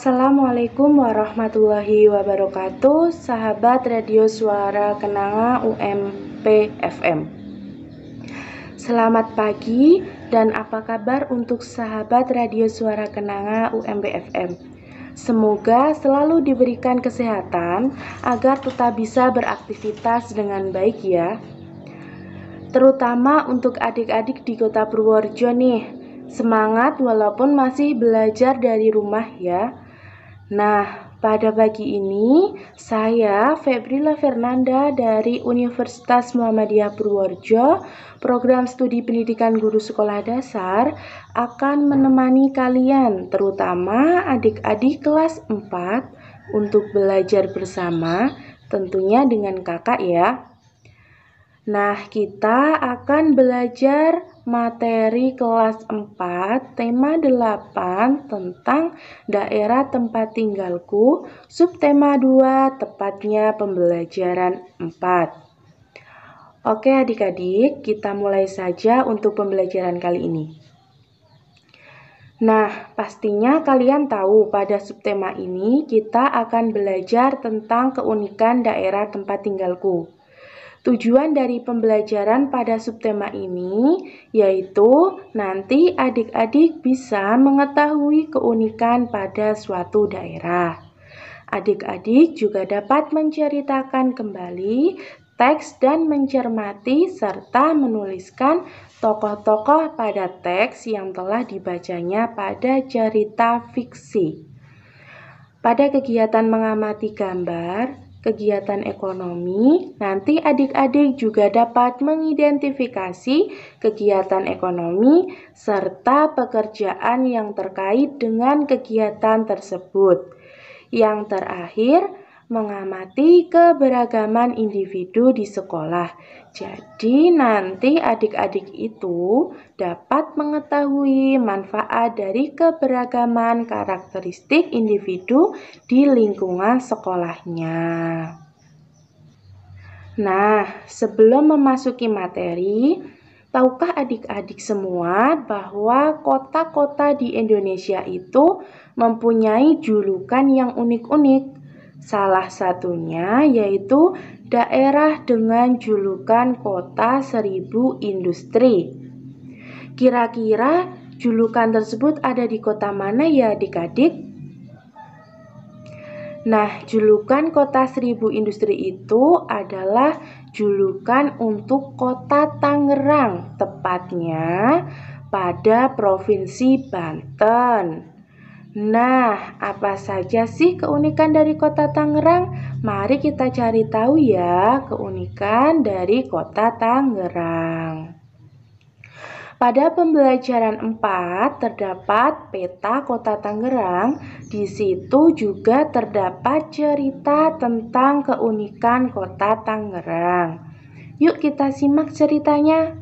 Assalamualaikum warahmatullahi wabarakatuh Sahabat Radio Suara Kenanga UMP FM Selamat pagi dan apa kabar untuk sahabat Radio Suara Kenanga UMP FM Semoga selalu diberikan kesehatan agar tetap bisa beraktivitas dengan baik ya Terutama untuk adik-adik di kota Purworejo nih Semangat walaupun masih belajar dari rumah ya. Nah, pada pagi ini saya Febrila Fernanda dari Universitas Muhammadiyah Purworejo, program studi pendidikan guru sekolah dasar akan menemani kalian terutama adik-adik kelas 4 untuk belajar bersama tentunya dengan kakak ya. Nah, kita akan belajar materi kelas 4, tema 8 tentang daerah tempat tinggalku, subtema 2, tepatnya pembelajaran 4. Oke adik-adik, kita mulai saja untuk pembelajaran kali ini. Nah, pastinya kalian tahu pada subtema ini kita akan belajar tentang keunikan daerah tempat tinggalku. Tujuan dari pembelajaran pada subtema ini yaitu nanti adik-adik bisa mengetahui keunikan pada suatu daerah. Adik-adik juga dapat menceritakan kembali teks dan mencermati serta menuliskan tokoh-tokoh pada teks yang telah dibacanya pada cerita fiksi. Pada kegiatan mengamati gambar, kegiatan ekonomi, nanti adik-adik juga dapat mengidentifikasi kegiatan ekonomi serta pekerjaan yang terkait dengan kegiatan tersebut. Yang terakhir, mengamati keberagaman individu di sekolah. Jadi, nanti adik-adik itu dapat mengetahui manfaat dari keberagaman karakteristik individu di lingkungan sekolahnya. Nah, sebelum memasuki materi, tahukah adik-adik semua bahwa kota-kota di Indonesia itu mempunyai julukan yang unik-unik? Salah satunya yaitu daerah dengan julukan Kota Seribu Industri. Kira-kira julukan tersebut ada di kota mana ya adik-adik? Nah, julukan Kota Seribu Industri itu adalah julukan untuk Kota Tangerang, tepatnya pada Provinsi Banten. Nah, apa saja sih keunikan dari kota Tangerang? Mari kita cari tahu ya keunikan dari kota Tangerang. Pada pembelajaran 4 terdapat peta kota Tangerang. Di situ juga terdapat cerita tentang keunikan kota Tangerang. Yuk kita simak ceritanya.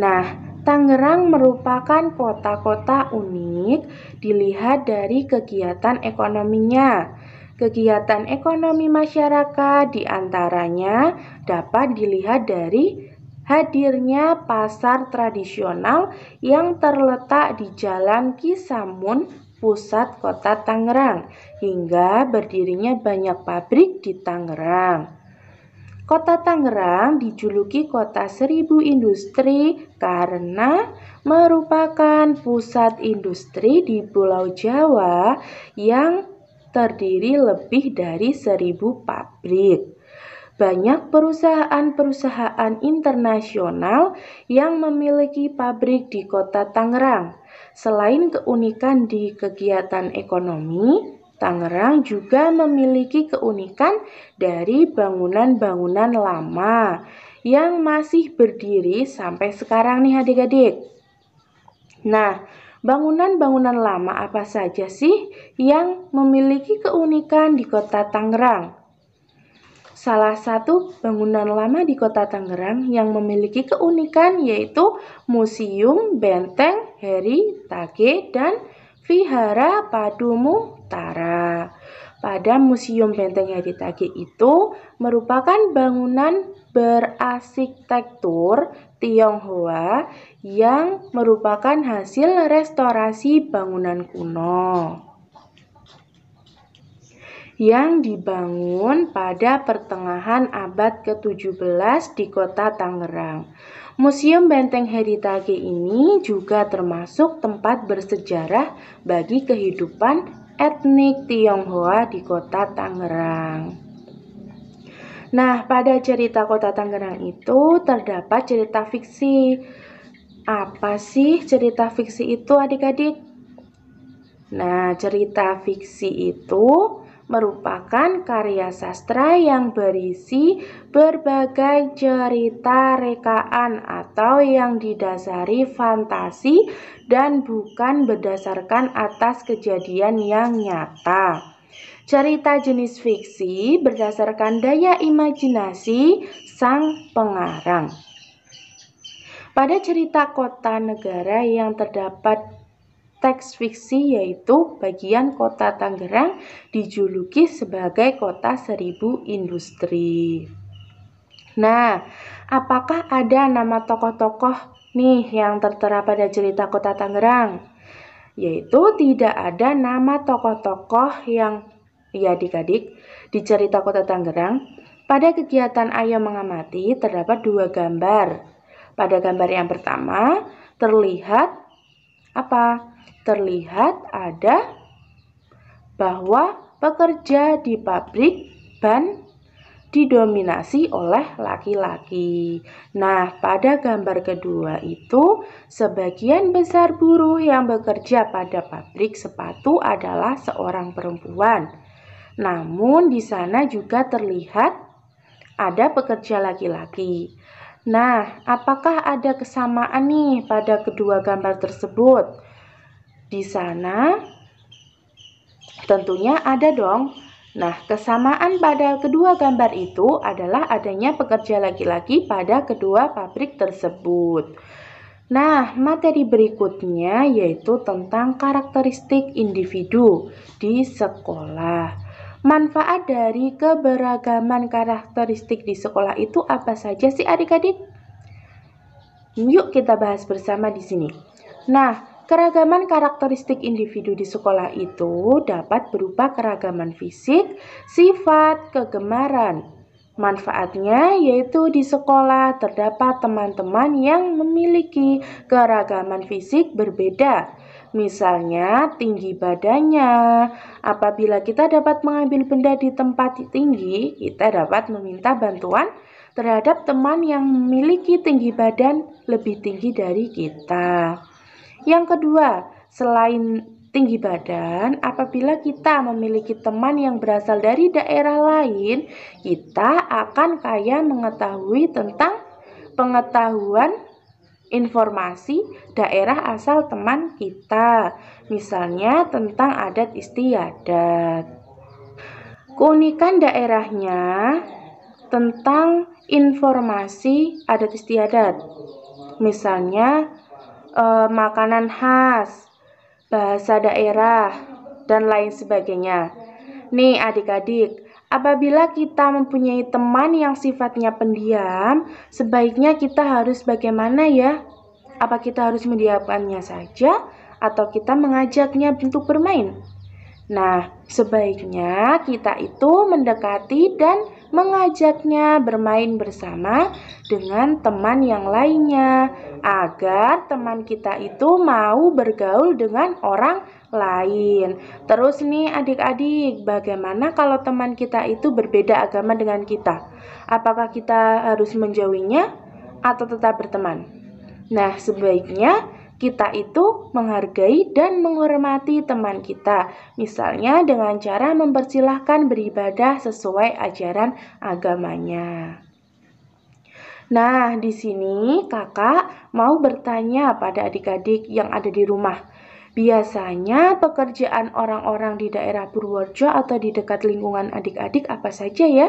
Nah, Tangerang merupakan kota-kota unik dilihat dari kegiatan ekonominya. Kegiatan ekonomi masyarakat diantaranya dapat dilihat dari hadirnya pasar tradisional yang terletak di Jalan Kisamun, pusat kota Tangerang, hingga berdirinya banyak pabrik di Tangerang. Kota Tangerang dijuluki Kota Seribu Industri karena merupakan pusat industri di Pulau Jawa yang terdiri lebih dari seribu pabrik. Banyak perusahaan-perusahaan internasional yang memiliki pabrik di Kota Tangerang. Selain keunikan di kegiatan ekonomi, Tangerang juga memiliki keunikan dari bangunan-bangunan lama yang masih berdiri sampai sekarang nih adik-adik. Nah, bangunan-bangunan lama apa saja sih yang memiliki keunikan di kota Tangerang? Salah satu bangunan lama di kota Tangerang yang memiliki keunikan yaitu Museum Benteng Heri Tage dan Vihara Padumu Nusantara. Pada Museum Benteng Heritage itu merupakan bangunan berarsitektur Tionghoa yang merupakan hasil restorasi bangunan kuno yang dibangun pada pertengahan abad ke-17 di kota Tangerang. Museum Benteng Heritage ini juga termasuk tempat bersejarah bagi kehidupan etnik Tionghoa di kota Tangerang. Nah, pada cerita kota Tangerang itu terdapat cerita fiksi. Apa sih cerita fiksi itu adik-adik? Nah, cerita fiksi itu merupakan karya sastra yang berisi berbagai cerita rekaan atau yang didasari fantasi dan bukan berdasarkan atas kejadian yang nyata. Cerita jenis fiksi berdasarkan daya imajinasi sang pengarang. Pada cerita kota negara yang terdapat teks fiksi yaitu bagian kota Tangerang dijuluki sebagai kota seribu industri. Nah, apakah ada nama tokoh-tokoh nih yang tertera pada cerita kota Tangerang? Yaitu tidak ada nama tokoh-tokoh yang ya adik di cerita kota Tangerang pada kegiatan ayam mengamati terdapat dua gambar. Pada gambar yang pertama terlihat apa? terlihat ada bahwa pekerja di pabrik ban didominasi oleh laki-laki. Nah, pada gambar kedua itu, sebagian besar buruh yang bekerja pada pabrik sepatu adalah seorang perempuan. Namun, di sana juga terlihat ada pekerja laki-laki. Nah, apakah ada kesamaan nih pada kedua gambar tersebut? Di sana tentunya ada dong. Nah, kesamaan pada kedua gambar itu adalah adanya pekerja laki-laki pada kedua pabrik tersebut. Nah, materi berikutnya yaitu tentang karakteristik individu di sekolah. Manfaat dari keberagaman karakteristik di sekolah itu apa saja sih adik-adik? Yuk kita bahas bersama di sini. Nah, Keragaman karakteristik individu di sekolah itu dapat berupa keragaman fisik, sifat, kegemaran. Manfaatnya yaitu di sekolah terdapat teman-teman yang memiliki keragaman fisik berbeda. Misalnya tinggi badannya. Apabila kita dapat mengambil benda di tempat tinggi, kita dapat meminta bantuan terhadap teman yang memiliki tinggi badan lebih tinggi dari kita. Yang kedua, selain tinggi badan, apabila kita memiliki teman yang berasal dari daerah lain, kita akan kaya mengetahui tentang pengetahuan informasi daerah asal teman kita, misalnya tentang adat istiadat. Keunikan daerahnya tentang informasi adat istiadat, misalnya uh, makanan khas, bahasa daerah, dan lain sebagainya. Nih adik-adik, apabila kita mempunyai teman yang sifatnya pendiam, sebaiknya kita harus bagaimana ya? Apa kita harus mendiamkannya saja atau kita mengajaknya untuk bermain? Nah, sebaiknya kita itu mendekati dan mengajaknya bermain bersama dengan teman yang lainnya, agar teman kita itu mau bergaul dengan orang lain. Terus nih adik-adik, bagaimana kalau teman kita itu berbeda agama dengan kita? Apakah kita harus menjauhinya atau tetap berteman? Nah, sebaiknya kita itu menghargai dan menghormati teman kita, misalnya dengan cara mempersilahkan beribadah sesuai ajaran agamanya. Nah, di sini kakak mau bertanya pada adik-adik yang ada di rumah. Biasanya pekerjaan orang-orang di daerah Purworejo atau di dekat lingkungan adik-adik apa saja ya?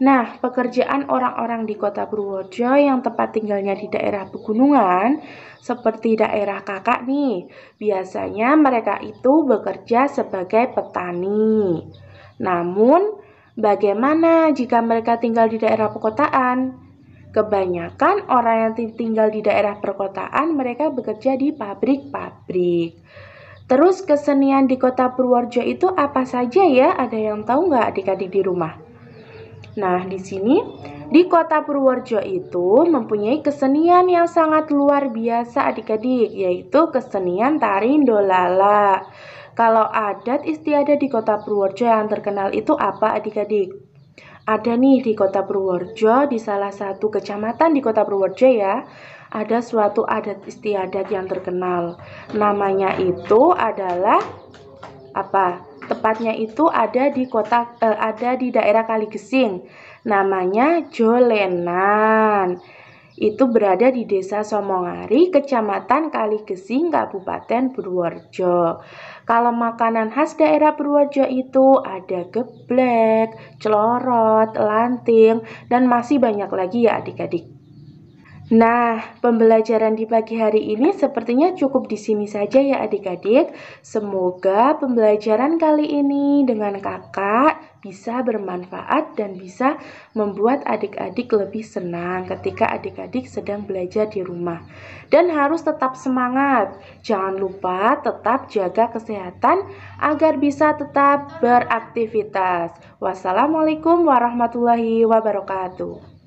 Nah, pekerjaan orang-orang di kota Purworejo yang tempat tinggalnya di daerah pegunungan, seperti daerah kakak nih, biasanya mereka itu bekerja sebagai petani. Namun, bagaimana jika mereka tinggal di daerah perkotaan? Kebanyakan orang yang tinggal di daerah perkotaan, mereka bekerja di pabrik-pabrik. Terus kesenian di kota Purworejo itu apa saja ya? Ada yang tahu nggak adik-adik di rumah? Nah, di sini di kota Purworejo itu mempunyai kesenian yang sangat luar biasa adik-adik, yaitu kesenian tari dolala. Kalau adat istiadat di kota Purworejo yang terkenal itu apa adik-adik? Ada nih di kota Purworejo, di salah satu kecamatan di kota Purworejo ya, ada suatu adat istiadat yang terkenal. Namanya itu adalah apa? Tepatnya itu ada di kota eh, ada di daerah Kaligesing. Namanya Jolenan. Itu berada di Desa Somongari, Kecamatan Kaligesing, Kabupaten Purworejo. Kalau makanan khas daerah Purworejo itu ada geblek, celorot, lanting, dan masih banyak lagi ya adik-adik. Nah, pembelajaran di pagi hari ini sepertinya cukup di sini saja ya adik-adik. Semoga pembelajaran kali ini dengan kakak bisa bermanfaat dan bisa membuat adik-adik lebih senang ketika adik-adik sedang belajar di rumah. Dan harus tetap semangat. Jangan lupa tetap jaga kesehatan agar bisa tetap beraktivitas. Wassalamualaikum warahmatullahi wabarakatuh.